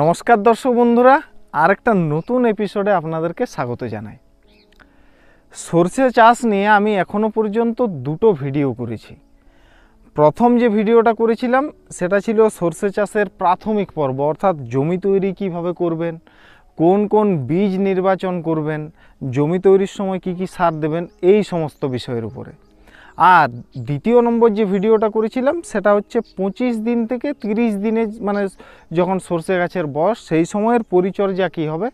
নমস্কার দর্শক বন্ধুরা আরেকটা নতুন এপিসোডে আপনাদেরকে স্বাগত জানাই সর্ষে চাষ নিয়ে আমি এখনও পর্যন্ত দুটো ভিডিও করেছি প্রথম যে ভিডিওটা করেছিলাম সেটা ছিল সর্ষে চাষের প্রাথমিক পর্ব অর্থাৎ জমি তৈরি কীভাবে করবেন কোন কোন বীজ নির্বাচন করবেন জমি তৈরির সময় কি কি সার দেবেন এই সমস্ত বিষয়ের উপরে আর দ্বিতীয় নম্বর যে ভিডিওটা করেছিলাম সেটা হচ্ছে পঁচিশ দিন থেকে ৩০ দিনে মানে যখন সর্ষে গাছের বয়স সেই সময়ের পরিচর্যা কী হবে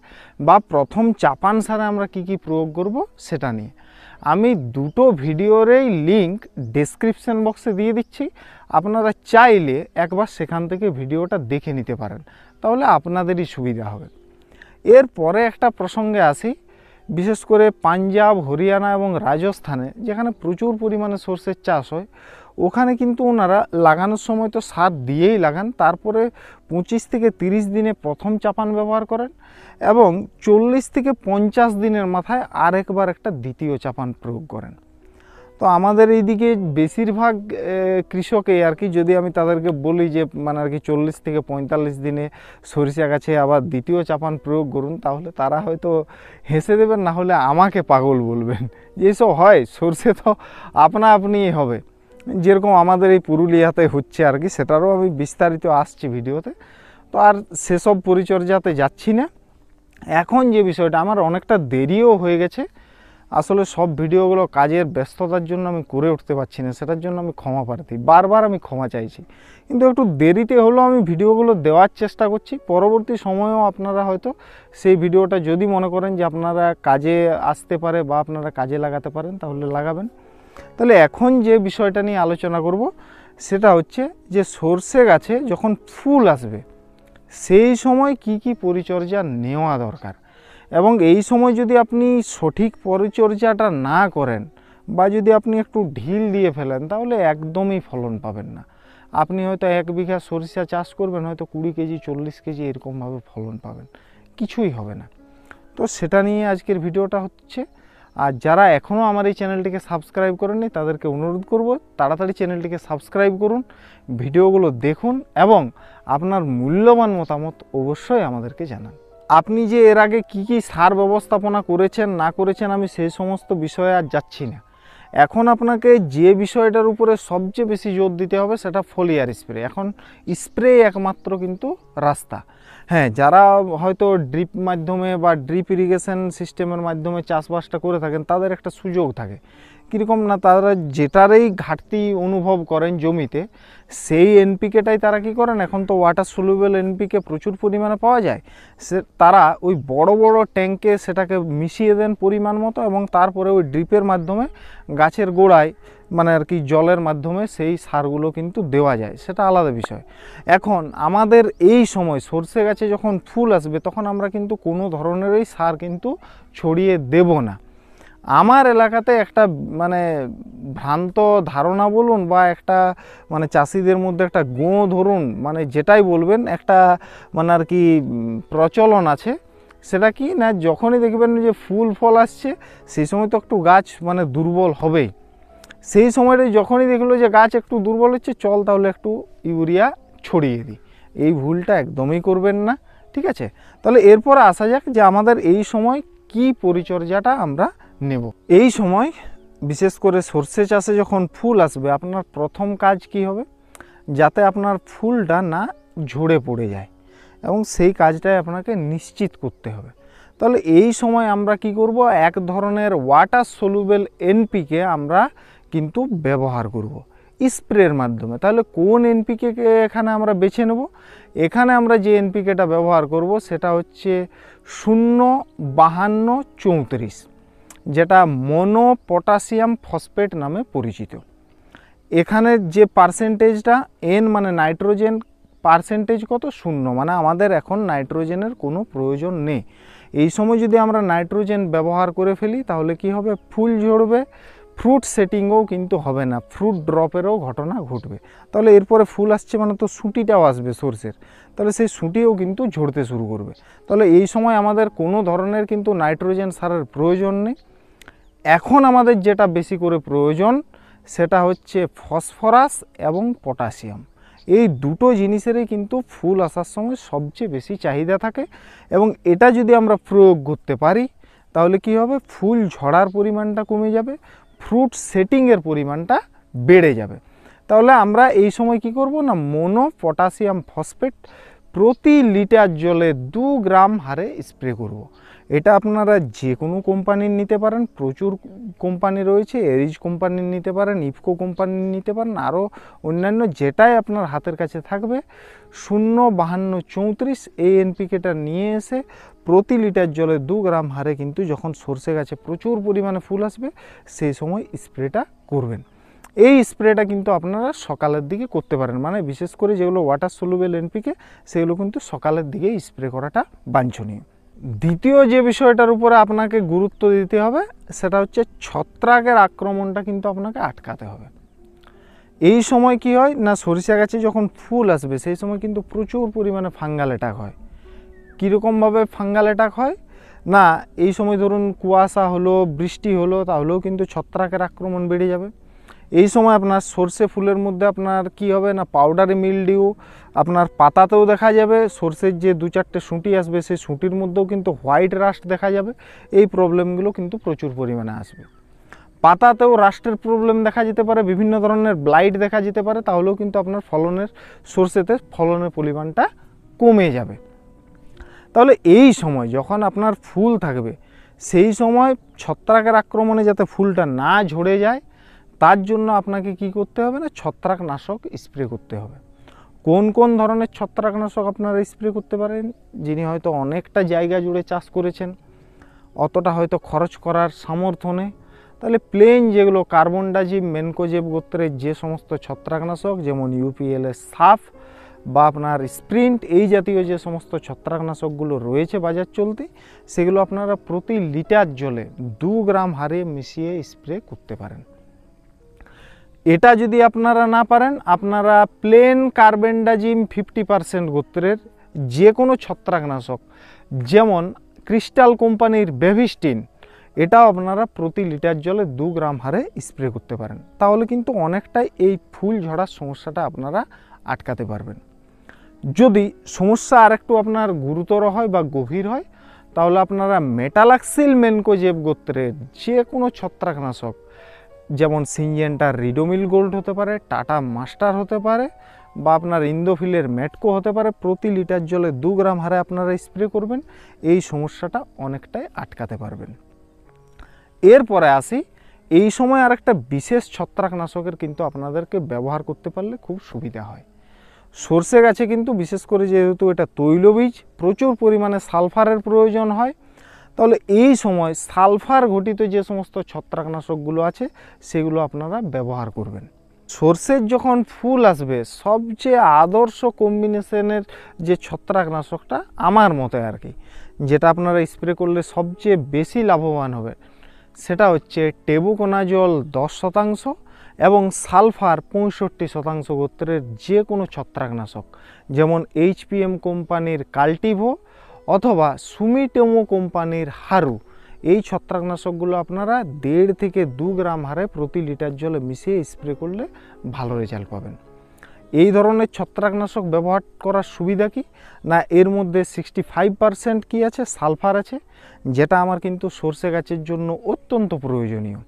বা প্রথম চাপান সারে আমরা কি কি প্রয়োগ করব সেটা নিয়ে আমি দুটো ভিডিওরই লিংক ডিসক্রিপশান বক্সে দিয়ে দিচ্ছি আপনারা চাইলে একবার সেখান থেকে ভিডিওটা দেখে নিতে পারেন তাহলে আপনাদেরই সুবিধা হবে এরপরে একটা প্রসঙ্গে আসি বিশেষ করে পাঞ্জাব হরিয়ানা এবং রাজস্থানে যেখানে প্রচুর পরিমাণে সর্ষের চাষ হয় ওখানে কিন্তু ওনারা লাগানোর সময় তো সার দিয়েই লাগান তারপরে পঁচিশ থেকে ৩০ দিনে প্রথম চাপান ব্যবহার করেন এবং চল্লিশ থেকে পঞ্চাশ দিনের মাথায় আরেকবার একটা দ্বিতীয় চাপান প্রয়োগ করেন তো আমাদের এইদিকে বেশিরভাগ কৃষকে আর কি যদি আমি তাদেরকে বলি যে মানে আর কি চল্লিশ থেকে পঁয়তাল্লিশ দিনে সরিষা গাছে আবার দ্বিতীয় চাপান প্রয়োগ করুন তাহলে তারা হয়তো হেসে দেবেন না হলে আমাকে পাগল বলবেন যেসব হয় সরষে তো আপনা আপনিই হবে যেরকম আমাদের এই পুরুলিয়াতে হচ্ছে আর কি সেটারও আমি বিস্তারিত আসছি ভিডিওতে তো আর সেসব পরিচর্যাতে যাচ্ছি না এখন যে বিষয়টা আমার অনেকটা দেরিও হয়ে গেছে আসলে সব ভিডিওগুলো কাজের ব্যস্ততার জন্য আমি করে উঠতে পারছি না সেটার জন্য আমি ক্ষমা প্রার্থী বারবার আমি ক্ষমা চাইছি কিন্তু একটু দেরিতে হলেও আমি ভিডিওগুলো দেওয়ার চেষ্টা করছি পরবর্তী সময়েও আপনারা হয়তো সেই ভিডিওটা যদি মনে করেন যে আপনারা কাজে আসতে পারে বা আপনারা কাজে লাগাতে পারেন তাহলে লাগাবেন তাহলে এখন যে বিষয়টা নিয়ে আলোচনা করব সেটা হচ্ছে যে সর্ষে গাছে যখন ফুল আসবে সেই সময় কি কি পরিচর্যা নেওয়া দরকার এবং এই সময় যদি আপনি সঠিক পরিচর্যাটা না করেন বা যদি আপনি একটু ঢিল দিয়ে ফেলেন তাহলে একদমই ফলন পাবেন না আপনি হয়তো এক বিঘা সরিষা চাষ করবেন হয়তো কুড়ি কেজি চল্লিশ কেজি এরকমভাবে ফলন পাবেন কিছুই হবে না তো সেটা নিয়ে আজকের ভিডিওটা হচ্ছে আর যারা এখনও আমার এই চ্যানেলটিকে সাবস্ক্রাইব করেনি তাদেরকে অনুরোধ করব তাড়াতাড়ি চ্যানেলটিকে সাবস্ক্রাইব করুন ভিডিওগুলো দেখুন এবং আপনার মূল্যবান মতামত অবশ্যই আমাদেরকে জানান আপনি যে এর আগে কি কি সার ব্যবস্থাপনা করেছেন না করেছেন আমি সেই সমস্ত বিষয়ে আর যাচ্ছি না এখন আপনাকে যে বিষয়টার উপরে সবচেয়ে বেশি জোর দিতে হবে সেটা ফলিয়ার স্প্রে এখন স্প্রে একমাত্র কিন্তু রাস্তা হ্যাঁ যারা হয়তো ড্রিপ মাধ্যমে বা ড্রিপ ইরিগেশন সিস্টেমের মাধ্যমে চাষবাসটা করে থাকেন তাদের একটা সুযোগ থাকে কীরকম না তারা যেটারই ঘাটতি অনুভব করেন জমিতে সেই এনপিকেটাই তারা কি করেন এখন তো ওয়াটার সলুবেল এনপিকে প্রচুর পরিমাণে পাওয়া যায় সে তারা ওই বড় বড় ট্যাঙ্কে সেটাকে মিশিয়ে দেন পরিমাণ মতো এবং তারপরে ওই ড্রিপের মাধ্যমে গাছের গোড়ায় মানে আর কি জলের মাধ্যমে সেই সারগুলো কিন্তু দেওয়া যায় সেটা আলাদা বিষয় এখন আমাদের এই সময় সর্ষে গাছে যখন ফুল আসবে তখন আমরা কিন্তু কোনো ধরনেরই সার কিন্তু ছড়িয়ে দেব না আমার এলাকাতে একটা মানে ভ্রান্ত ধারণা বলুন বা একটা মানে চাষিদের মধ্যে একটা গো ধরুন মানে যেটাই বলবেন একটা মানে আর কি প্রচলন আছে সেটা কি না যখনই দেখবেন যে ফুল ফল আসছে সেই সময় তো একটু গাছ মানে দুর্বল হবেই সেই সময়টাই যখনই দেখলো যে গাছ একটু দুর্বল হচ্ছে চল তাহলে একটু ইউরিয়া ছড়িয়ে দিই এই ভুলটা একদমই করবেন না ঠিক আছে তাহলে এরপর আসা যাক যে আমাদের এই সময় কি পরিচর্যাটা আমরা নেব এই সময় বিশেষ করে সর্ষে চাষে যখন ফুল আসবে আপনার প্রথম কাজ কি হবে যাতে আপনার ফুলটা না ঝরে পড়ে যায় এবং সেই কাজটাই আপনাকে নিশ্চিত করতে হবে তাহলে এই সময় আমরা কি করব এক ধরনের ওয়াটার সলুবেল এনপিকে আমরা কিন্তু ব্যবহার করব স্প্রের মাধ্যমে তাহলে কোন এনপিকে এখানে আমরা বেছে নেব এখানে আমরা যে এনপিকেটা ব্যবহার করব সেটা হচ্ছে শূন্য বাহান্ন চৌত্রিশ যেটা মনো পটাশিয়াম ফসফেট নামে পরিচিত এখানের যে পার্সেন্টেজটা এন মানে নাইট্রোজেন পার্সেন্টেজ কত শূন্য মানে আমাদের এখন নাইট্রোজেনের কোনো প্রয়োজন নেই এই সময় যদি আমরা নাইট্রোজেন ব্যবহার করে ফেলি তাহলে কি হবে ফুল ঝরবে ফ্রুট সেটিংও কিন্তু হবে না ফ্রুট ড্রপেরও ঘটনা ঘটবে তাহলে এরপরে ফুল আসছে মানে তো সুঁটিটাও আসবে সোর্সের তাহলে সেই সুঁটিও কিন্তু ঝরতে শুরু করবে তাহলে এই সময় আমাদের কোনো ধরনের কিন্তু নাইট্রোজেন সারের প্রয়োজন নেই এখন আমাদের যেটা বেশি করে প্রয়োজন সেটা হচ্ছে ফসফরাস এবং পটাশিয়াম এই দুটো জিনিসেরই কিন্তু ফুল আসার সময় সবচেয়ে বেশি চাহিদা থাকে এবং এটা যদি আমরা প্রয়োগ করতে পারি তাহলে কি হবে ফুল ঝড়ার পরিমাণটা কমে যাবে ফ্রুট সেটিংয়ের পরিমাণটা বেড়ে যাবে তাহলে আমরা এই সময় কি করব না মোনো পটাশিয়াম ফসফেট প্রতি লিটার জলে দু গ্রাম হারে স্প্রে করব। এটা আপনারা যে কোনো কোম্পানির নিতে পারেন প্রচুর কোম্পানি রয়েছে এরিজ কোম্পানির নিতে পারেন ইফকো কোম্পানির নিতে পারেন আরও অন্যান্য যেটাই আপনার হাতের কাছে থাকবে শূন্য বাহান্ন চৌত্রিশ এই এনপিকেটা নিয়ে এসে প্রতি লিটার জলে দু গ্রাম হারে কিন্তু যখন সর্ষে গাছে প্রচুর পরিমাণে ফুল আসবে সেই সময় স্প্রেটা করবেন এই স্প্রেটা কিন্তু আপনারা সকালের দিকে করতে পারেন মানে বিশেষ করে যেগুলো ওয়াটার সলুবেল এনপিকে সেগুলো কিন্তু সকালের দিকে স্প্রে করাটা বাঞ্ছনীয় দ্বিতীয় যে বিষয়টার উপরে আপনাকে গুরুত্ব দিতে হবে সেটা হচ্ছে ছত্রাকের আক্রমণটা কিন্তু আপনাকে আটকাতে হবে এই সময় কি হয় না সরিষা গাছে যখন ফুল আসবে সেই সময় কিন্তু প্রচুর পরিমাণে ফাঙ্গাল অ্যাটাক হয় কীরকমভাবে ফাঙ্গাল অ্যাটাক হয় না এই সময় ধরুন কুয়াশা হলো বৃষ্টি হলো তাহলেও কিন্তু ছত্রাকের আক্রমণ বেড়ে যাবে এই সময় আপনার সর্ষে ফুলের মধ্যে আপনার কি হবে না পাউডারি মিলডিউ আপনার পাতাতেও দেখা যাবে সর্ষের যে দু চারটে শুঁটি আসবে সেই শুঁটির মধ্যেও কিন্তু হোয়াইট রাস্ট দেখা যাবে এই প্রবলেমগুলো কিন্তু প্রচুর পরিমাণে আসবে পাতাতেও রাষ্ট্রের প্রবলেম দেখা যেতে পারে বিভিন্ন ধরনের ব্লাইট দেখা যেতে পারে তাহলেও কিন্তু আপনার ফলনের সর্ষেতে ফলনের পরিমাণটা কমে যাবে তাহলে এই সময় যখন আপনার ফুল থাকবে সেই সময় ছত্রাকের আক্রমণে যাতে ফুলটা না ঝরে যায় তার জন্য আপনাকে কি করতে হবে না ছত্রাকনাশক স্প্রে করতে হবে কোন কোন ধরনের ছত্রাকনাশক আপনারা স্প্রে করতে পারেন যিনি হয়তো অনেকটা জায়গা জুড়ে চাষ করেছেন অতটা হয়তো খরচ করার সামর্থ্য নেই তাহলে প্লেন যেগুলো কার্বন ডাইজিম মেনকোজেব গোত্রের যে সমস্ত ছত্রাকনাশক যেমন ইউপিএলের সাফ বা আপনার স্প্রিন্ট এই জাতীয় যে সমস্ত ছত্রাকনাশকগুলো রয়েছে বাজার চলতি সেগুলো আপনারা প্রতি লিটার জলে দু গ্রাম হারে মিশিয়ে স্প্রে করতে পারেন এটা যদি আপনারা না পারেন আপনারা প্লেন কার্বেন্ডাজিম ফিফটি পারসেন্ট গোত্রের যে কোনো ছত্রাকনাশক যেমন ক্রিস্টাল কোম্পানির বেভিস্টিন এটাও আপনারা প্রতি লিটার জলে দু গ্রাম হারে স্প্রে করতে পারেন তাহলে কিন্তু অনেকটাই এই ফুল ঝরার সমস্যাটা আপনারা আটকাতে পারবেন যদি সমস্যা আরেকটু আপনার গুরুতর হয় বা গভীর হয় তাহলে আপনারা মেটালাক্সিল মেনকোজেব গোত্রের যে কোনো ছত্রাকনাশক যেমন সিঞ্জেন্টার রিডোমিল গোল্ড হতে পারে টাটা মাস্টার হতে পারে বা আপনার ইন্দোফিলের ম্যাটকো হতে পারে প্রতি লিটার জলে দু গ্রাম হারে আপনারা স্প্রে করবেন এই সমস্যাটা অনেকটাই আটকাতে পারবেন এরপরে আসি এই সময় আরেকটা বিশেষ ছত্রাকনাশকের কিন্তু আপনাদেরকে ব্যবহার করতে পারলে খুব সুবিধা হয় সর্ষে গাছে কিন্তু বিশেষ করে যেহেতু এটা তৈলবীজ প্রচুর পরিমাণে সালফারের প্রয়োজন হয় তাহলে এই সময় সালফার ঘটিত যে সমস্ত ছত্রাকনাশকগুলো আছে সেগুলো আপনারা ব্যবহার করবেন সর্ষের যখন ফুল আসবে সবচেয়ে আদর্শ কম্বিনেশনের যে ছত্রাকনাশকটা আমার মতে আর কি যেটা আপনারা স্প্রে করলে সবচেয়ে বেশি লাভবান হবে সেটা হচ্ছে টেবুকোনা জল দশ শতাংশ এবং সালফার পঁয়ষট্টি শতাংশ গোত্রের যে কোনো ছত্রাকনাশক যেমন এইচপিএম কোম্পানির কাল্টিভো অথবা সুমিটোমো কোম্পানির হারু এই ছত্রাকনাশকগুলো আপনারা দেড় থেকে দু গ্রাম হারে প্রতি লিটার জলে মিশিয়ে স্প্রে করলে ভালো রেজাল্ট পাবেন এই ধরনের ছত্রাকনাশক ব্যবহার করার সুবিধা কি না এর মধ্যে সিক্সটি ফাইভ পারসেন্ট কী আছে সালফার আছে যেটা আমার কিন্তু সর্ষে গাছের জন্য অত্যন্ত প্রয়োজনীয়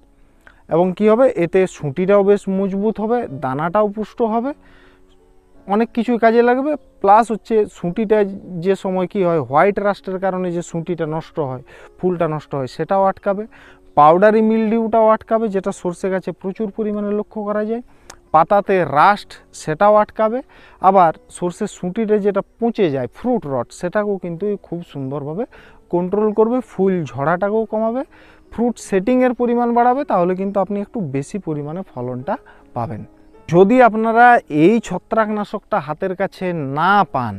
এবং কি হবে এতে সুঁটিটাও বেশ মজবুত হবে দানাটাও পুষ্ট হবে অনেক কিছু কাজে লাগবে প্লাস হচ্ছে শুঁটিটা যে সময় কি হয় হোয়াইট রাস্টের কারণে যে শুঁটিটা নষ্ট হয় ফুলটা নষ্ট হয় সেটাও আটকাবে পাউডারি মিলডিউটাও আটকাবে যেটা সর্ষে গাছে প্রচুর পরিমাণে লক্ষ্য করা যায় পাতাতে রাস্ট সেটাও আটকাবে আবার সর্ষের সুঁটিটা যেটা পচে যায় ফ্রুট রট সেটাকেও কিন্তু খুব সুন্দরভাবে কন্ট্রোল করবে ফুল ঝরাটাকেও কমাবে ফ্রুট সেটিংয়ের পরিমাণ বাড়াবে তাহলে কিন্তু আপনি একটু বেশি পরিমাণে ফলনটা পাবেন যদি আপনারা এই ছত্রাকনাশকটা হাতের কাছে না পান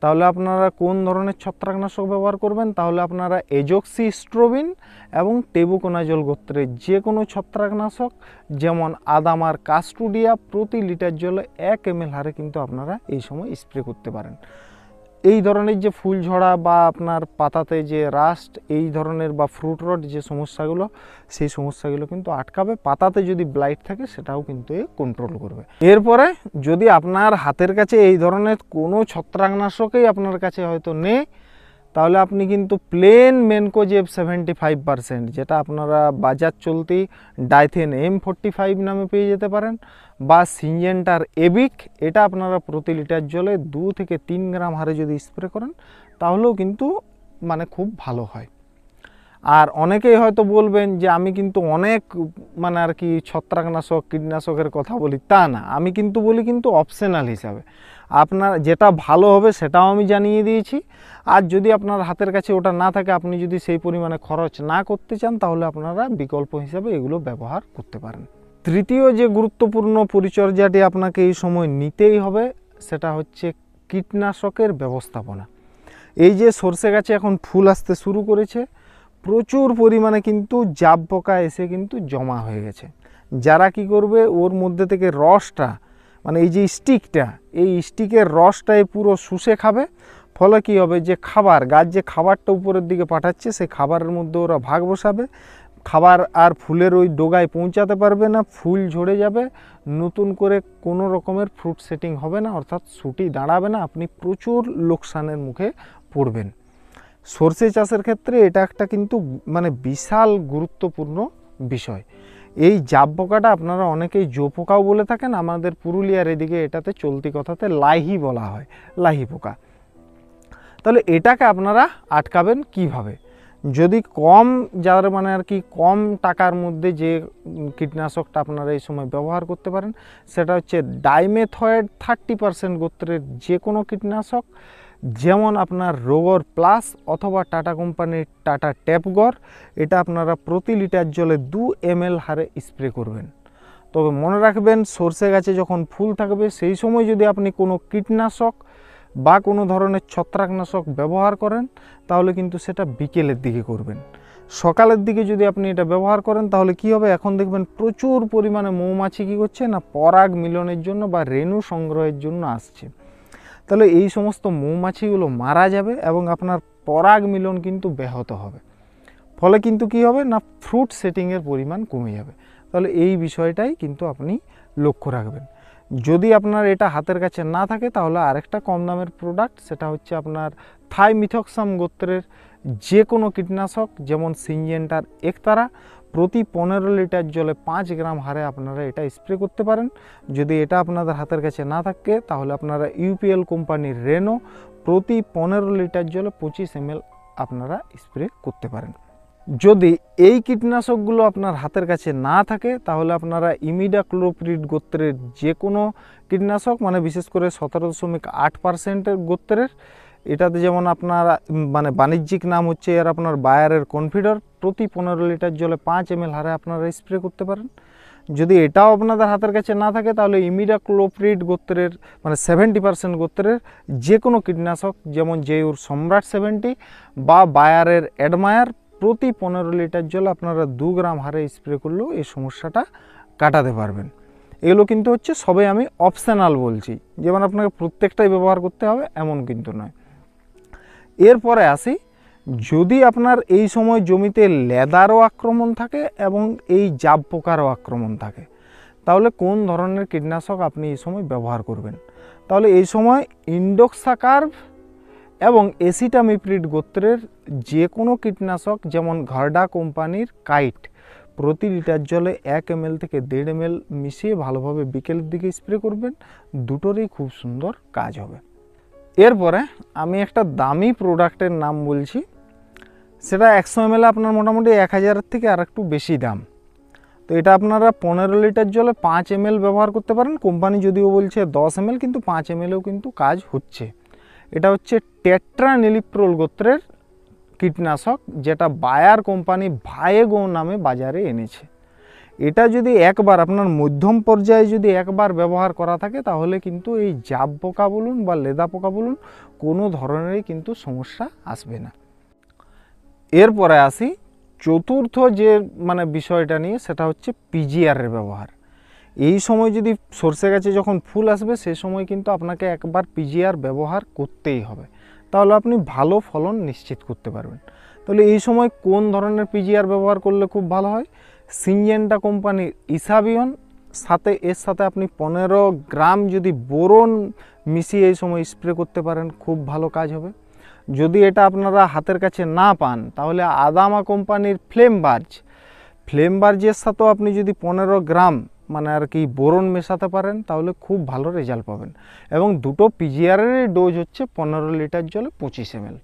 তাহলে আপনারা কোন ধরনের ছত্রাকনাশক ব্যবহার করবেন তাহলে আপনারা স্ট্রোবিন এবং টেবুকোনাজল গোত্রের যে কোনো ছত্রাকনাশক যেমন আদামার কাস্টুডিয়া প্রতি লিটার জলে এক এম হারে কিন্তু আপনারা এই সময় স্প্রে করতে পারেন এই ধরনের যে ফুল ঝরা বা আপনার পাতাতে যে রাস্ট এই ধরনের বা ফ্রুট রড যে সমস্যাগুলো সেই সমস্যাগুলো কিন্তু আটকাবে পাতাতে যদি ব্লাইট থাকে সেটাও কিন্তু কন্ট্রোল করবে এরপরে যদি আপনার হাতের কাছে এই ধরনের কোনো ছত্রাকনাশকেই আপনার কাছে হয়তো নেই তাহলে আপনি কিন্তু plain mancozeb seventy five percent যেটা আপনারা বাজার চলতি ডাইথেন এম ফোর্টি ফাইভ নামে পেয়ে যেতে পারেন বা সিনজেন্টার এবিক এটা আপনারা প্রতি লিটার জলে দু থেকে তিন গ্রাম হারে যদি স্প্রে করেন তাহলেও কিন্তু মানে খুব ভালো হয় আর অনেকেই হয়তো বলবেন যে আমি কিন্তু অনেক মানে আর কি ছত্রাকনাশক কীটনাশকের কথা বলি তা না আমি কিন্তু বলি কিন্তু অপশনাল হিসাবে আপনার যেটা ভালো হবে সেটাও আমি জানিয়ে দিয়েছি আর যদি আপনার হাতের কাছে ওটা না থাকে আপনি যদি সেই পরিমাণে খরচ না করতে চান তাহলে আপনারা বিকল্প হিসাবে এগুলো ব্যবহার করতে পারেন তৃতীয় যে গুরুত্বপূর্ণ পরিচর্যাটি আপনাকে এই সময় নিতেই হবে সেটা হচ্ছে কীটনাশকের ব্যবস্থাপনা এই যে সর্ষে গাছে এখন ফুল আসতে শুরু করেছে প্রচুর পরিমাণে কিন্তু জাব পোকা এসে কিন্তু জমা হয়ে গেছে যারা কি করবে ওর মধ্যে থেকে রসটা মানে এই যে স্টিকটা এই স্টিকের রসটাই পুরো শুষে খাবে ফলে কী হবে যে খাবার গাছ যে খাবারটা উপরের দিকে পাঠাচ্ছে সেই খাবারের মধ্যে ওরা ভাগ বসাবে খাবার আর ফুলের ওই ডোগায় পৌঁছাতে পারবে না ফুল ঝরে যাবে নতুন করে কোনো রকমের ফ্রুট সেটিং হবে না অর্থাৎ ছুটি দাঁড়াবে না আপনি প্রচুর লোকসানের মুখে পড়বেন সর্ষে চাষের ক্ষেত্রে এটা একটা কিন্তু মানে বিশাল গুরুত্বপূর্ণ বিষয় এই জাব পোকাটা আপনারা অনেকেই জো পোকাও বলে থাকেন আমাদের পুরুলিয়ার এদিকে এটাতে চলতি কথাতে লাহি বলা হয় লাহি পোকা তাহলে এটাকে আপনারা আটকাবেন কিভাবে। যদি কম যার মানে আর কি কম টাকার মধ্যে যে কীটনাশকটা আপনারা এই সময় ব্যবহার করতে পারেন সেটা হচ্ছে ডাইমেথয়েড থার্টি পারসেন্ট গোত্রের যে কোনো কীটনাশক যেমন আপনার রোগর প্লাস অথবা টাটা কোম্পানির টাটা ট্যাপগর এটা আপনারা প্রতি লিটার জলে দু এম হারে স্প্রে করবেন তবে মনে রাখবেন সর্ষে গাছে যখন ফুল থাকবে সেই সময় যদি আপনি কোনো কীটনাশক বা কোনো ধরনের ছত্রাকনাশক ব্যবহার করেন তাহলে কিন্তু সেটা বিকেলের দিকে করবেন সকালের দিকে যদি আপনি এটা ব্যবহার করেন তাহলে কি হবে এখন দেখবেন প্রচুর পরিমাণে মৌমাছি কী করছে না পরাগ মিলনের জন্য বা রেণু সংগ্রহের জন্য আসছে তাহলে এই সমস্ত মৌমাছিগুলো মারা যাবে এবং আপনার পরাগ মিলন কিন্তু ব্যাহত হবে ফলে কিন্তু কি হবে না ফ্রুট সেটিংয়ের পরিমাণ কমে যাবে তাহলে এই বিষয়টাই কিন্তু আপনি লক্ষ্য রাখবেন যদি আপনার এটা হাতের কাছে না থাকে তাহলে আরেকটা কম দামের প্রোডাক্ট সেটা হচ্ছে আপনার থাই মিথক্সাম গোত্রের যে কোনো কীটনাশক যেমন সিনজেন্টার একতারা প্রতি পনেরো লিটার জলে পাঁচ গ্রাম হারে আপনারা এটা স্প্রে করতে পারেন যদি এটা আপনাদের হাতের কাছে না থাকে তাহলে আপনারা ইউপিএল কোম্পানির রেনো প্রতি পনেরো লিটার জলে পঁচিশ এম আপনারা স্প্রে করতে পারেন যদি এই কীটনাশকগুলো আপনার হাতের কাছে না থাকে তাহলে আপনারা ইমিডা ক্লোপ্রিড গোত্রের যে কোনো কীটনাশক মানে বিশেষ করে সতেরো দশমিক আট পার্সেন্টের গোত্রের এটাতে যেমন আপনার মানে বাণিজ্যিক নাম হচ্ছে এর আপনার বায়ারের কনফিডার প্রতি পনেরো লিটার জলে পাঁচ এম হারে আপনারা স্প্রে করতে পারেন যদি এটাও আপনাদের হাতের কাছে না থাকে তাহলে ক্লোপ্রিড গোত্রের মানে সেভেন্টি পার্সেন্ট গোত্রের যে কোনো কীটনাশক যেমন জেউর সম্রাট সেভেন্টি বা বায়ারের অ্যাডমায়ার প্রতি পনেরো লিটার জল আপনারা দু গ্রাম হারে স্প্রে করলেও এই সমস্যাটা কাটাতে পারবেন এগুলো কিন্তু হচ্ছে সবে আমি অপশানাল বলছি যেমন আপনাকে প্রত্যেকটাই ব্যবহার করতে হবে এমন কিন্তু নয় এরপরে আসি যদি আপনার এই সময় জমিতে লেদারও আক্রমণ থাকে এবং এই জাব পোকারও আক্রমণ থাকে তাহলে কোন ধরনের কীটনাশক আপনি এই সময় ব্যবহার করবেন তাহলে এই সময় ইন্ডোক্সাকার্ভ এবং এসিটামিপ্রিড গোত্রের যে কোনো কীটনাশক যেমন ঘরডা কোম্পানির কাইট প্রতি লিটার জলে এক এম থেকে দেড় এম মিশিয়ে ভালোভাবে বিকেলের দিকে স্প্রে করবেন দুটোরই খুব সুন্দর কাজ হবে এরপরে আমি একটা দামি প্রোডাক্টের নাম বলছি সেটা একশো এম আপনার মোটামুটি এক হাজারের থেকে আর একটু বেশি দাম তো এটা আপনারা পনেরো লিটার জলে পাঁচ এম ব্যবহার করতে পারেন কোম্পানি যদিও বলছে দশ এম কিন্তু পাঁচ এম কিন্তু কাজ হচ্ছে এটা হচ্ছে টেট্রানিলিপ্রোল গোত্রের কীটনাশক যেটা বায়ার কোম্পানি ভায়েগো নামে বাজারে এনেছে এটা যদি একবার আপনার মধ্যম পর্যায়ে যদি একবার ব্যবহার করা থাকে তাহলে কিন্তু এই জাব পোকা বলুন বা লেদা পোকা বলুন কোনো ধরনেরই কিন্তু সমস্যা আসবে না এরপরে আসি চতুর্থ যে মানে বিষয়টা নিয়ে সেটা হচ্ছে পিজিআরের ব্যবহার এই সময় যদি সর্ষে গাছে যখন ফুল আসবে সে সময় কিন্তু আপনাকে একবার পিজিআর ব্যবহার করতেই হবে তাহলে আপনি ভালো ফলন নিশ্চিত করতে পারবেন তাহলে এই সময় কোন ধরনের পিজিআর ব্যবহার করলে খুব ভালো হয় সিঞ্জেন্টা কোম্পানির ইসাবিয়ন সাথে এর সাথে আপনি পনেরো গ্রাম যদি বোরন মিশিয়ে এই সময় স্প্রে করতে পারেন খুব ভালো কাজ হবে যদি এটা আপনারা হাতের কাছে না পান তাহলে আদামা কোম্পানির ফ্লেম বার্জ ফ্লেম বার্জের সাথেও আপনি যদি পনেরো গ্রাম মানে আর কি বোরন মেশাতে পারেন তাহলে খুব ভালো রেজাল্ট পাবেন এবং দুটো পিজিআরের ডোজ হচ্ছে পনেরো লিটার জলে পঁচিশ এমএল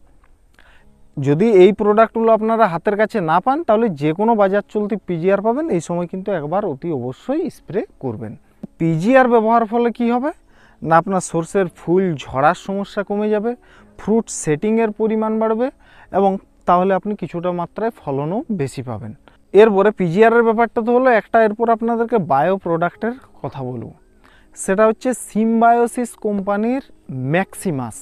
যদি এই প্রোডাক্টগুলো আপনারা হাতের কাছে না পান তাহলে যে কোনো বাজার চলতি পিজিআর পাবেন এই সময় কিন্তু একবার অতি অবশ্যই স্প্রে করবেন পিজিআর ব্যবহার ফলে কি হবে না আপনার সোর্সের ফুল ঝরার সমস্যা কমে যাবে ফ্রুট সেটিংয়ের পরিমাণ বাড়বে এবং তাহলে আপনি কিছুটা মাত্রায় ফলনও বেশি পাবেন এরপরে পিজিআরের ব্যাপারটা তো হলো একটা এরপর আপনাদেরকে বায়ো প্রোডাক্টের কথা বলব সেটা হচ্ছে সিমবায়োসিস কোম্পানির ম্যাক্সিমাস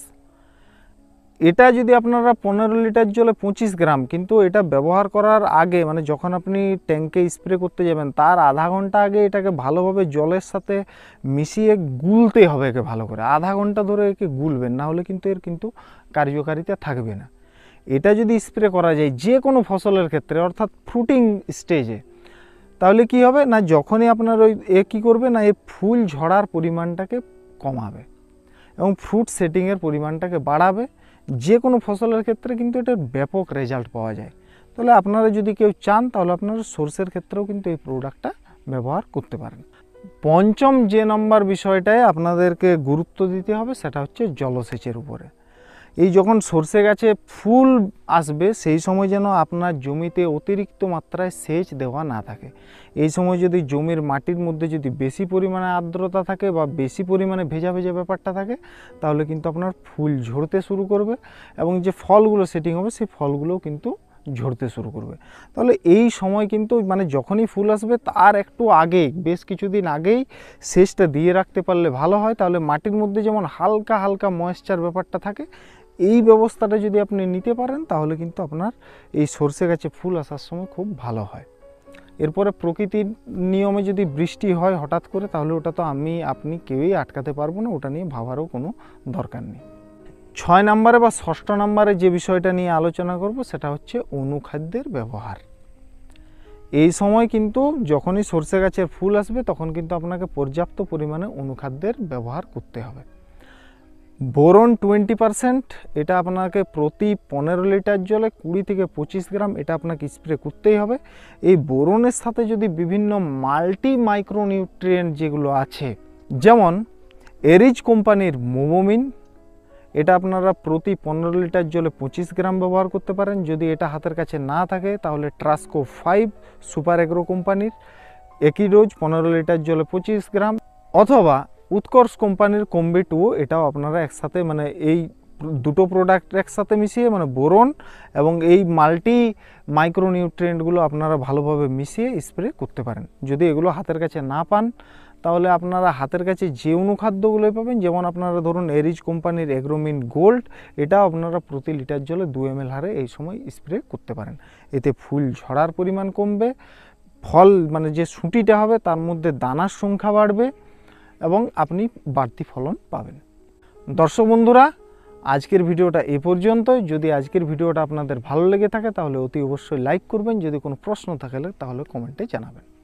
এটা যদি আপনারা পনেরো লিটার জলে পঁচিশ গ্রাম কিন্তু এটা ব্যবহার করার আগে মানে যখন আপনি ট্যাঙ্কে স্প্রে করতে যাবেন তার আধা ঘন্টা আগে এটাকে ভালোভাবে জলের সাথে মিশিয়ে গুলতে হবে একে ভালো করে আধা ঘন্টা ধরে একে গুলবেন না হলে কিন্তু এর কিন্তু কার্যকারিতা থাকবে না এটা যদি স্প্রে করা যায় যে কোনো ফসলের ক্ষেত্রে অর্থাৎ ফ্রুটিং স্টেজে তাহলে কি হবে না যখনই আপনার ওই এ কী করবে না এ ফুল ঝড়ার পরিমাণটাকে কমাবে এবং ফ্রুট সেটিংয়ের পরিমাণটাকে বাড়াবে যে কোনো ফসলের ক্ষেত্রে কিন্তু এটার ব্যাপক রেজাল্ট পাওয়া যায় তাহলে আপনারা যদি কেউ চান তাহলে আপনারা সোর্সের ক্ষেত্রেও কিন্তু এই প্রোডাক্টটা ব্যবহার করতে পারেন পঞ্চম যে নম্বর বিষয়টায় আপনাদেরকে গুরুত্ব দিতে হবে সেটা হচ্ছে জলসেচের উপরে এই যখন সর্ষে গাছে ফুল আসবে সেই সময় যেন আপনার জমিতে অতিরিক্ত মাত্রায় সেচ দেওয়া না থাকে এই সময় যদি জমির মাটির মধ্যে যদি বেশি পরিমাণে আর্দ্রতা থাকে বা বেশি পরিমাণে ভেজা ভেজা ব্যাপারটা থাকে তাহলে কিন্তু আপনার ফুল ঝরতে শুরু করবে এবং যে ফলগুলো সেটিং হবে সেই ফলগুলোও কিন্তু ঝরতে শুরু করবে তাহলে এই সময় কিন্তু মানে যখনই ফুল আসবে তার একটু আগে বেশ কিছুদিন আগেই সেচটা দিয়ে রাখতে পারলে ভালো হয় তাহলে মাটির মধ্যে যেমন হালকা হালকা ময়েশ্চার ব্যাপারটা থাকে এই ব্যবস্থাটা যদি আপনি নিতে পারেন তাহলে কিন্তু আপনার এই সর্ষে গাছে ফুল আসার সময় খুব ভালো হয় এরপরে প্রকৃতির নিয়মে যদি বৃষ্টি হয় হঠাৎ করে তাহলে ওটা তো আমি আপনি কেউই আটকাতে পারবো না ওটা নিয়ে ভাবারও কোনো দরকার নেই ছয় নম্বরে বা ষষ্ঠ নম্বরে যে বিষয়টা নিয়ে আলোচনা করব সেটা হচ্ছে অনুখাদ্যের ব্যবহার এই সময় কিন্তু যখনই সর্ষে গাছের ফুল আসবে তখন কিন্তু আপনাকে পর্যাপ্ত পরিমাণে অনুখাদ্যের ব্যবহার করতে হবে বোরন টোয়েন্টি পারসেন্ট এটা আপনাকে প্রতি পনেরো লিটার জলে কুড়ি থেকে পঁচিশ গ্রাম এটা আপনাকে স্প্রে করতেই হবে এই বোরনের সাথে যদি বিভিন্ন মাল্টি মাইক্রোনিউট্রিয়েন্ট যেগুলো আছে যেমন এরিজ কোম্পানির মোমোমিন এটা আপনারা প্রতি পনেরো লিটার জলে পঁচিশ গ্রাম ব্যবহার করতে পারেন যদি এটা হাতের কাছে না থাকে তাহলে ট্রাস্কো ফাইভ সুপার এগ্রো কোম্পানির একই রোজ পনেরো লিটার জলে পঁচিশ গ্রাম অথবা উৎকর্ষ কোম্পানির কম্বি টু এটাও আপনারা একসাথে মানে এই দুটো প্রোডাক্ট একসাথে মিশিয়ে মানে বোরন এবং এই মাল্টি মাইক্রোনিউট্রিয়েন্টগুলো আপনারা ভালোভাবে মিশিয়ে স্প্রে করতে পারেন যদি এগুলো হাতের কাছে না পান তাহলে আপনারা হাতের কাছে যে অনুখাদ্যগুলোই পাবেন যেমন আপনারা ধরুন এরিজ কোম্পানির এগ্রোমিন গোল্ড এটা আপনারা প্রতি লিটার জলে দু এম হারে এই সময় স্প্রে করতে পারেন এতে ফুল ঝরার পরিমাণ কমবে ফল মানে যে সুটিটা হবে তার মধ্যে দানার সংখ্যা বাড়বে এবং আপনি বাড়তি ফলন পাবেন দর্শক বন্ধুরা আজকের ভিডিওটা এ পর্যন্তই যদি আজকের ভিডিওটা আপনাদের ভালো লেগে থাকে তাহলে অতি অবশ্যই লাইক করবেন যদি কোনো প্রশ্ন থাকে তাহলে কমেন্টে জানাবেন